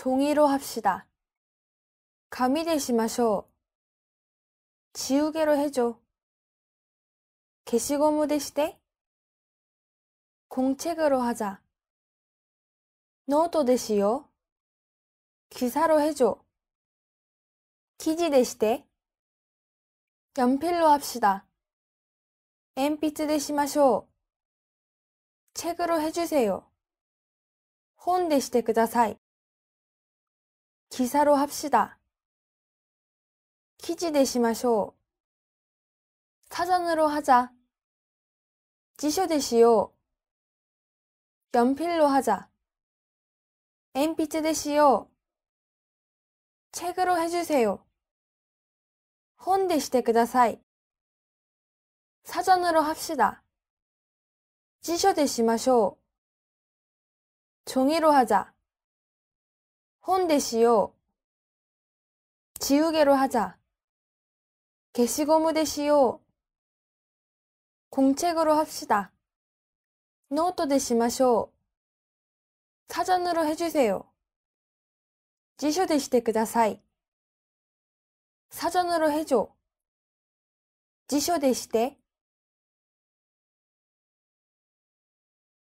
종이로 합시다. 가미대 시마쇼. 지우개로 해줘. 게시고무 대시대. 공책으로 하자. 노트 대시요. 기사로 해줘. 기지 대시대. 연필로 합시다. 엠피트 대시마쇼. 책으로 해주세요. 혼 대시대 ください. 그 기사로 합시다. 키지 대시마쇼. 사전으로 하자. 지쇼 대시요. 연필로 하자. 엠피츠 대시요. 책으로 해주세요. 혼 대시대 그다사이. 사전으로 합시다. 지쇼 대시마쇼. 종이로 하자. 혼대시요지우개로하자し시고무し시요공책으로합시다노しま시마쇼사전으로해주세요지쇼で시대ください사전으로해줘지쇼で시대